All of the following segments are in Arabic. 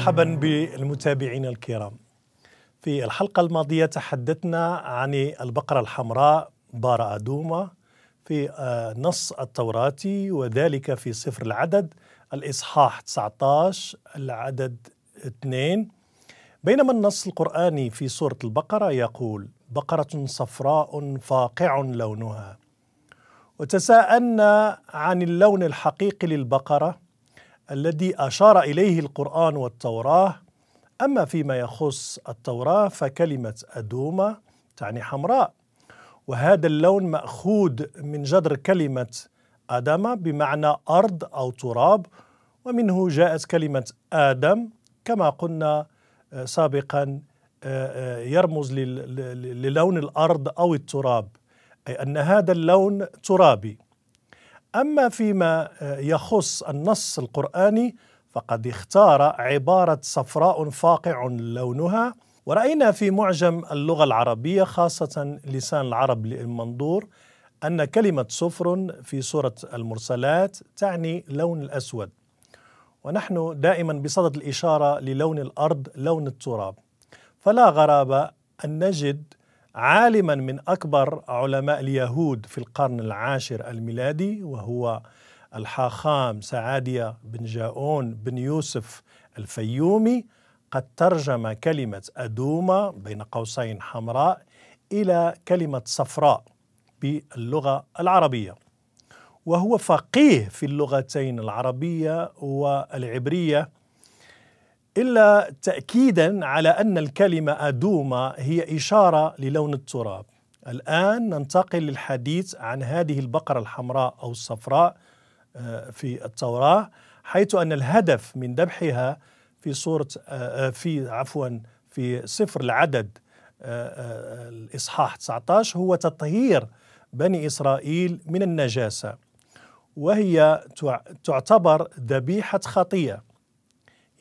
مرحبا بالمتابعين الكرام في الحلقة الماضية تحدثنا عن البقرة الحمراء بارا أدوما في آه، نص التوراة وذلك في سفر العدد الإصحاح 19 العدد 2 بينما النص القرآني في سورة البقرة يقول بقرة صفراء فاقع لونها وتساءلنا عن اللون الحقيقي للبقرة الذي أشار إليه القرآن والتوراة أما فيما يخص التوراة فكلمة أدومة تعني حمراء وهذا اللون مأخوذ من جذر كلمة أدمة بمعنى أرض أو تراب ومنه جاءت كلمة آدم كما قلنا آه، سابقا آه، آه، يرمز للون الأرض أو التراب أي أن هذا اللون ترابي أما فيما آه، يخص النص القرآني فقد اختار عبارة صفراء فاقع لونها ورأينا في معجم اللغة العربية خاصة لسان العرب للمنظور أن كلمة صفر في سورة المرسلات تعني لون الأسود ونحن دائما بصدد الإشارة للون الأرض لون التراب فلا غرابة أن نجد عالما من أكبر علماء اليهود في القرن العاشر الميلادي وهو الحاخام سعادية بن جاؤون بن يوسف الفيومي قد ترجم كلمة أدومة بين قوسين حمراء إلى كلمة صفراء باللغة العربية وهو فقيه في اللغتين العربية والعبرية إلا تأكيدا على أن الكلمة أدوما هي إشارة للون التراب الآن ننتقل للحديث عن هذه البقرة الحمراء أو الصفراء آه، في التوراة حيث أن الهدف من ذبحها في سورة آه، آه، في عفوا في صفر العدد الإصحاح 19 هو تطهير بني إسرائيل من النجاسة وهي تعتبر ذبيحة خطيئة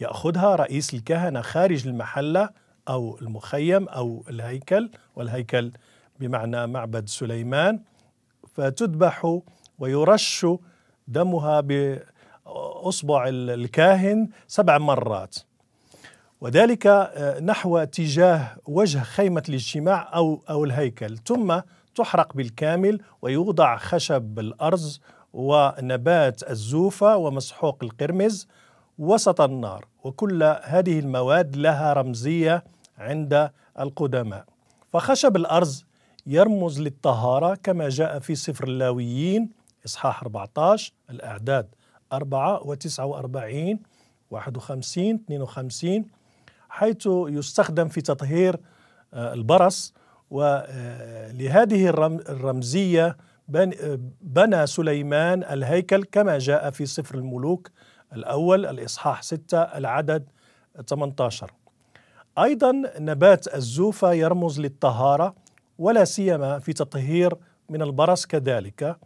يأخذها رئيس الكهنة خارج المحلة أو المخيم أو الهيكل والهيكل بمعنى معبد سليمان فتذبح ويرش دمها بأصبع الكاهن سبع مرات وذلك آه، نحو اتجاه وجه خيمة الاجتماع أو أو الهيكل ثم تحرق بالكامل ويوضع خشب الأرز ونبات الزوفة ومسحوق القرمز وسط النار وكل هذه المواد لها رمزية عند القدماء فخشب الأرز يرمز للطهارة كما جاء في سفر اللاويين إصحاح 14 الأعداد 4 و 49 51 52 حيث يستخدم في تطهير آه، البرص ولهذه آه، الرمزية آه، بنى سليمان الهيكل كما جاء في سفر الملوك الأول الإصحاح 6 العدد 18 أيضا نبات الزوفة يرمز للطهارة ولا سيما في تطهير من البرص كذلك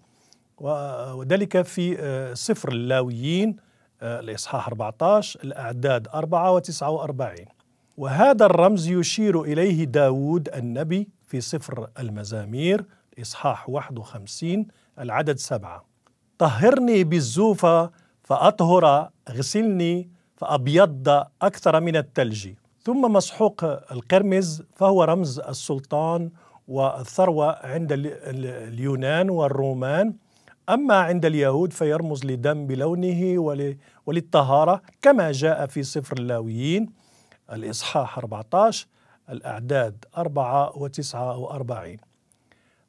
وذلك في آه، سفر اللاويين آه، الإصحاح 14 الأعداد 4 و 49 وهذا الرمز يشير إليه داود النبي في سفر المزامير إصحاح 51 العدد 7 طهرني بالزوفة فأطهر غسلني فأبيض أكثر من الثلج ثم مسحوق القرمز فهو رمز السلطان والثروة عند اليونان والرومان أما عند اليهود فيرمز لدم بلونه وللطهارة كما جاء في سفر اللاويين الإصحاح 14 الأعداد 4 و 49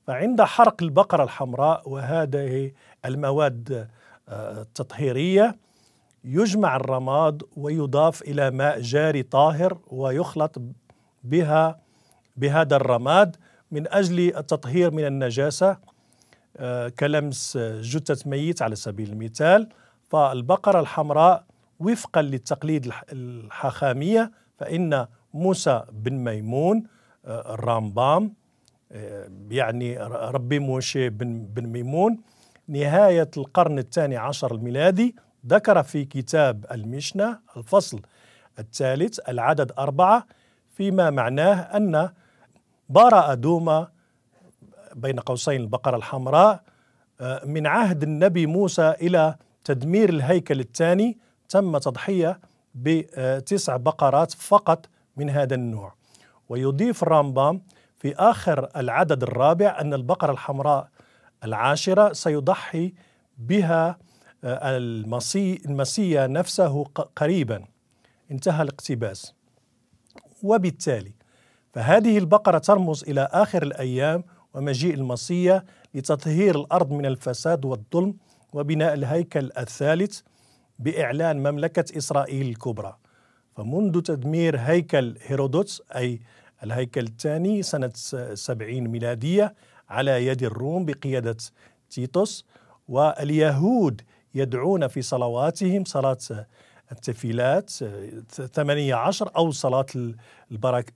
فعند حرق البقرة الحمراء وهذه المواد التطهيرية يجمع الرماد ويضاف إلى ماء جاري طاهر ويخلط بها بهذا الرماد من أجل التطهير من النجاسة آه، كلمس جثة ميت على سبيل المثال فالبقرة الحمراء وفقا للتقليد الحاخامية فإن موسى بن ميمون آه، الرامبام آه، يعني ربي موشي بن, بن ميمون نهاية القرن الثاني عشر الميلادي ذكر في كتاب المشنة الفصل الثالث العدد أربعة فيما معناه أن برأ دوما بين قوسين البقرة الحمراء آه، من عهد النبي موسى إلى تدمير الهيكل الثاني تم تضحية بتسع بقرات فقط من هذا النوع ويضيف رامبام في آخر العدد الرابع أن البقرة الحمراء العاشرة سيضحي بها آه، المسيا نفسه قريبا انتهى الاقتباس وبالتالي فهذه البقرة ترمز إلى آخر الأيام ومجيء المسيا لتطهير الأرض من الفساد والظلم وبناء الهيكل الثالث بإعلان مملكة إسرائيل الكبرى فمنذ تدمير هيكل هيرودوت أي الهيكل الثاني سنة 70 ميلادية على يد الروم بقيادة تيتوس واليهود يدعون في صلواتهم صلاة التفيلات 18 آه، أو صلاة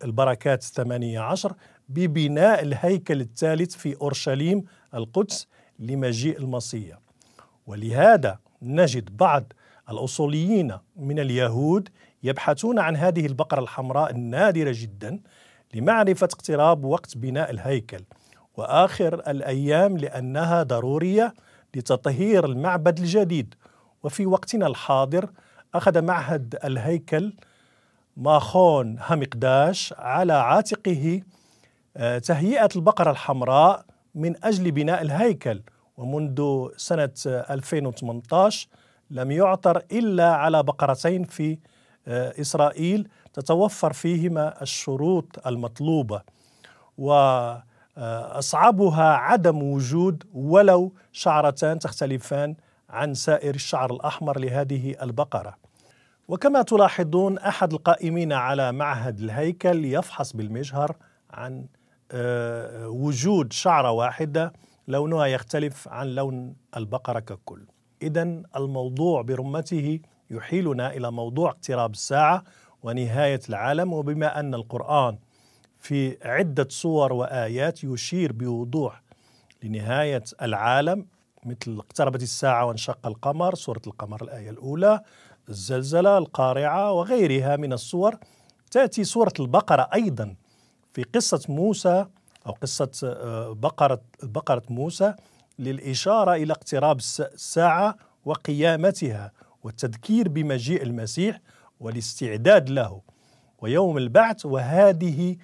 البركات ثمانية 18 ببناء الهيكل الثالث في أورشليم القدس لمجيء المسيح ولهذا نجد بعض الأصوليين من اليهود يبحثون عن هذه البقرة الحمراء النادرة جدا لمعرفة اقتراب وقت بناء الهيكل واخر الايام لانها ضروريه لتطهير المعبد الجديد وفي وقتنا الحاضر اخذ معهد الهيكل ماخون هامقداش على عاتقه آه، تهيئه البقره الحمراء من اجل بناء الهيكل ومنذ سنه 2018 آه، لم يعثر الا على بقرتين في آه، اسرائيل تتوفر فيهما الشروط المطلوبه و آه، أصعبها عدم وجود ولو شعرتان تختلفان عن سائر الشعر الأحمر لهذه البقرة وكما تلاحظون أحد القائمين على معهد الهيكل يفحص بالمجهر عن آه، وجود شعرة واحدة لونها يختلف عن لون البقرة ككل إذا الموضوع برمته يحيلنا إلى موضوع اقتراب الساعة ونهاية العالم وبما أن القرآن في عدة صور وآيات يشير بوضوح لنهاية العالم مثل اقتربت الساعة وانشق القمر سورة القمر الآية الأولى الزلزلة القارعة وغيرها من الصور تأتي سورة البقرة أيضا في قصة موسى أو قصة آه، بقرة, بقرة موسى للإشارة إلى اقتراب الساعة وقيامتها والتذكير بمجيء المسيح والاستعداد له ويوم البعث وهذه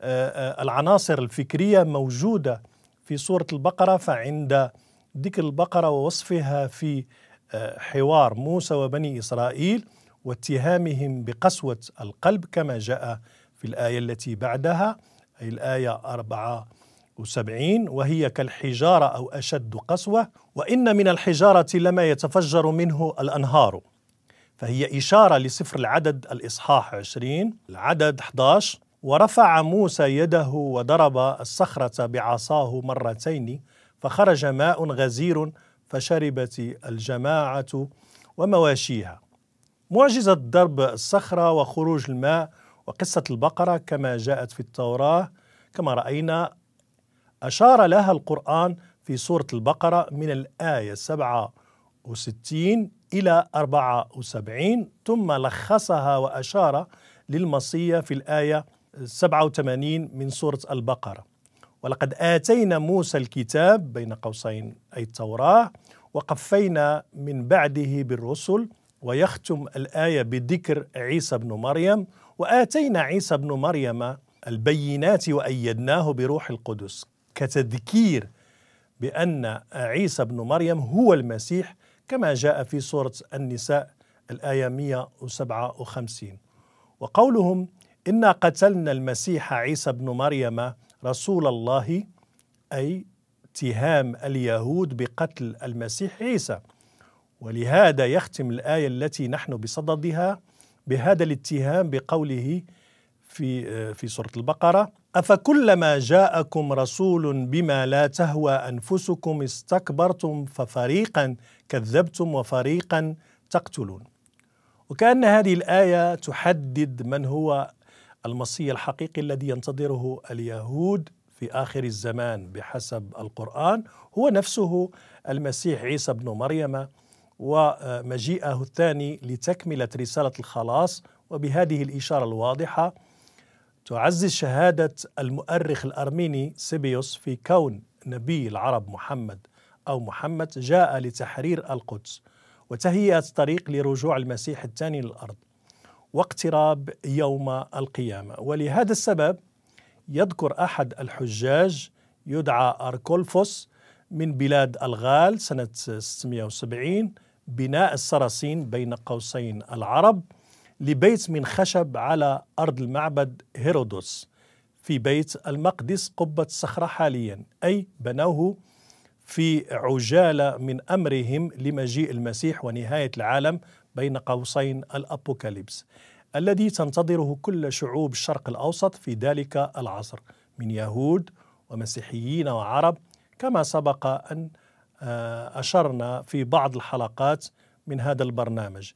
آه، آه، العناصر الفكرية موجودة في سورة البقرة فعند ذكر البقرة ووصفها في آه، حوار موسى وبني إسرائيل واتهامهم بقسوة القلب كما جاء في الآية التي بعدها أي الآية 74 وهي كالحجارة أو أشد قسوة وإن من الحجارة لما يتفجر منه الأنهار فهي إشارة لسفر العدد الإصحاح 20 العدد 11 ورفع موسى يده وضرب الصخرة بعصاه مرتين فخرج ماء غزير فشربت الجماعة ومواشيها معجزة ضرب الصخرة وخروج الماء وقصة البقرة كما جاءت في التوراة كما رأينا أشار لها القرآن في سورة البقرة من الآية 67 إلى 74 ثم لخصها وأشار للمصية في الآية 87 من سورة البقرة ولقد آتينا موسى الكتاب بين قوسين أي التوراة وقفينا من بعده بالرسل ويختم الآية بذكر عيسى بن مريم وآتينا عيسى بن مريم البينات وأيدناه بروح القدس كتذكير بأن عيسى بن مريم هو المسيح كما جاء في سورة النساء الآية 157 وقولهم إنا قتلنا المسيح عيسى بن مريم رسول الله أي اتهام اليهود بقتل المسيح عيسى ولهذا يختم الآية التي نحن بصددها بهذا الاتهام بقوله في في سورة البقرة أفكلما جاءكم رسول بما لا تهوى أنفسكم استكبرتم ففريقا كذبتم وفريقا تقتلون وكأن هذه الآية تحدد من هو المسيح الحقيقي الذي ينتظره اليهود في آخر الزمان بحسب القرآن هو نفسه المسيح عيسى بن مريم ومجيئه الثاني لتكملة رسالة الخلاص وبهذه الإشارة الواضحة تعزز شهادة المؤرخ الأرميني سيبيوس في كون نبي العرب محمد أو محمد جاء لتحرير القدس وتهيئة طريق لرجوع المسيح الثاني للأرض واقتراب يوم القيامة ولهذا السبب يذكر أحد الحجاج يدعى أركولفوس من بلاد الغال سنة 670 بناء السراسين بين قوسين العرب لبيت من خشب على أرض المعبد هيرودوس في بيت المقدس قبة صخرة حاليا أي بنوه في عجالة من أمرهم لمجيء المسيح ونهاية العالم بين قوسين الأبوكاليبس الذي تنتظره كل شعوب الشرق الأوسط في ذلك العصر من يهود ومسيحيين وعرب كما سبق أن آه، أشرنا في بعض الحلقات من هذا البرنامج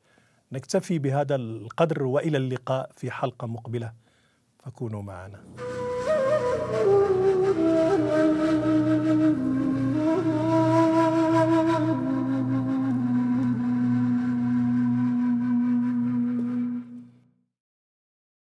نكتفي بهذا القدر والى اللقاء في حلقه مقبله فكونوا معنا.